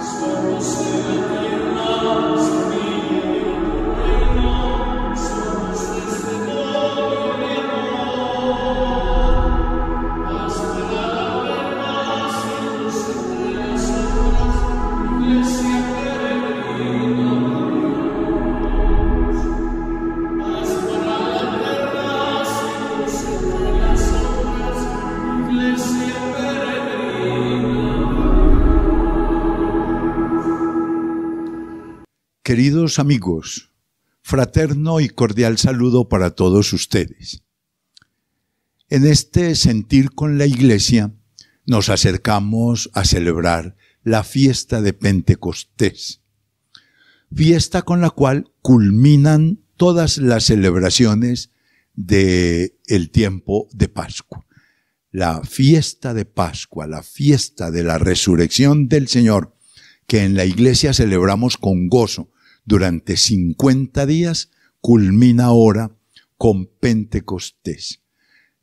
Spirit, Queridos amigos, fraterno y cordial saludo para todos ustedes. En este sentir con la Iglesia, nos acercamos a celebrar la fiesta de Pentecostés, fiesta con la cual culminan todas las celebraciones del el tiempo de Pascua. La fiesta de Pascua, la fiesta de la resurrección del Señor, que en la iglesia celebramos con gozo, durante 50 días, culmina ahora con Pentecostés,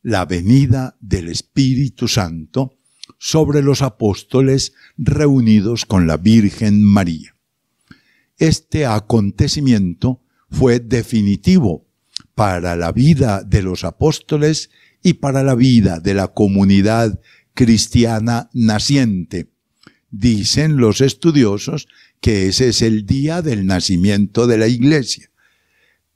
la venida del Espíritu Santo sobre los apóstoles reunidos con la Virgen María. Este acontecimiento fue definitivo para la vida de los apóstoles y para la vida de la comunidad cristiana naciente. Dicen los estudiosos que ese es el día del nacimiento de la iglesia.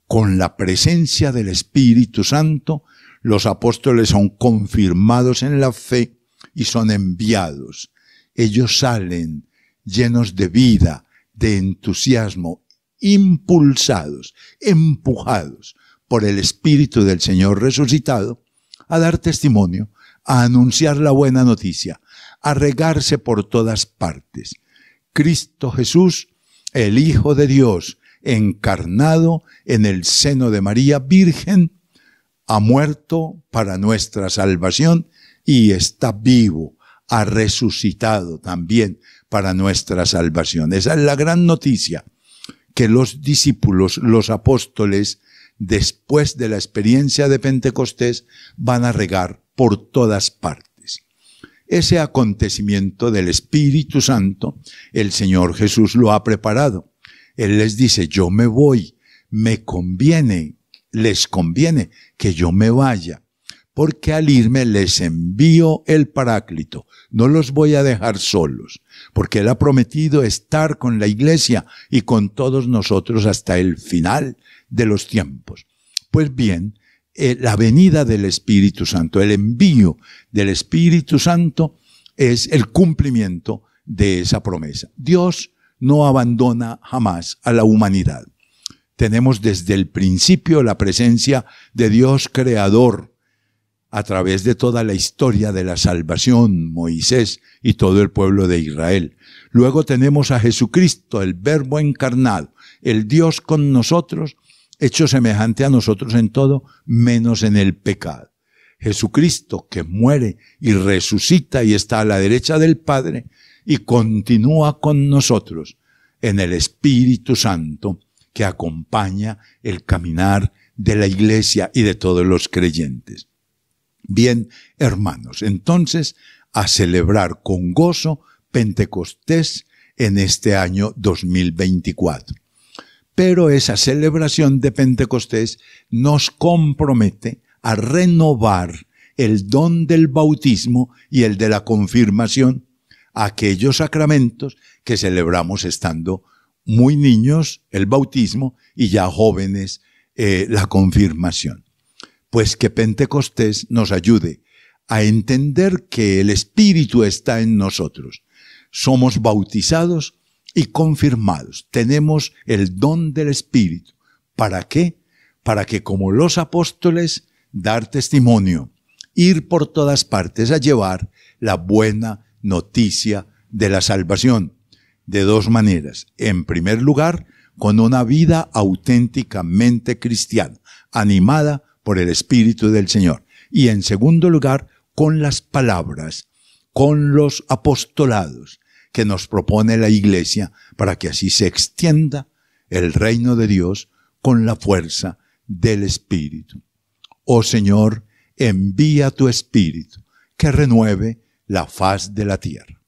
Con la presencia del Espíritu Santo, los apóstoles son confirmados en la fe y son enviados. Ellos salen llenos de vida, de entusiasmo, impulsados, empujados por el Espíritu del Señor resucitado, a dar testimonio, a anunciar la buena noticia, a regarse por todas partes. Cristo Jesús, el Hijo de Dios, encarnado en el seno de María Virgen, ha muerto para nuestra salvación y está vivo, ha resucitado también para nuestra salvación. Esa es la gran noticia que los discípulos, los apóstoles, después de la experiencia de Pentecostés, van a regar por todas partes. Ese acontecimiento del Espíritu Santo, el Señor Jesús lo ha preparado. Él les dice, yo me voy, me conviene, les conviene que yo me vaya, porque al irme les envío el paráclito, no los voy a dejar solos, porque Él ha prometido estar con la iglesia y con todos nosotros hasta el final de los tiempos. Pues bien, eh, la venida del Espíritu Santo, el envío del Espíritu Santo es el cumplimiento de esa promesa. Dios no abandona jamás a la humanidad. Tenemos desde el principio la presencia de Dios creador a través de toda la historia de la salvación, Moisés y todo el pueblo de Israel. Luego tenemos a Jesucristo, el Verbo encarnado, el Dios con nosotros, hecho semejante a nosotros en todo, menos en el pecado. Jesucristo que muere y resucita y está a la derecha del Padre y continúa con nosotros en el Espíritu Santo que acompaña el caminar de la iglesia y de todos los creyentes. Bien, hermanos, entonces a celebrar con gozo Pentecostés en este año 2024 pero esa celebración de Pentecostés nos compromete a renovar el don del bautismo y el de la confirmación, aquellos sacramentos que celebramos estando muy niños, el bautismo, y ya jóvenes, eh, la confirmación. Pues que Pentecostés nos ayude a entender que el Espíritu está en nosotros. Somos bautizados y confirmados. Tenemos el don del Espíritu. ¿Para qué? Para que como los apóstoles, dar testimonio, ir por todas partes a llevar la buena noticia de la salvación. De dos maneras. En primer lugar, con una vida auténticamente cristiana, animada por el Espíritu del Señor. Y en segundo lugar, con las palabras, con los apostolados, que nos propone la Iglesia para que así se extienda el reino de Dios con la fuerza del Espíritu. Oh Señor, envía tu Espíritu que renueve la faz de la tierra.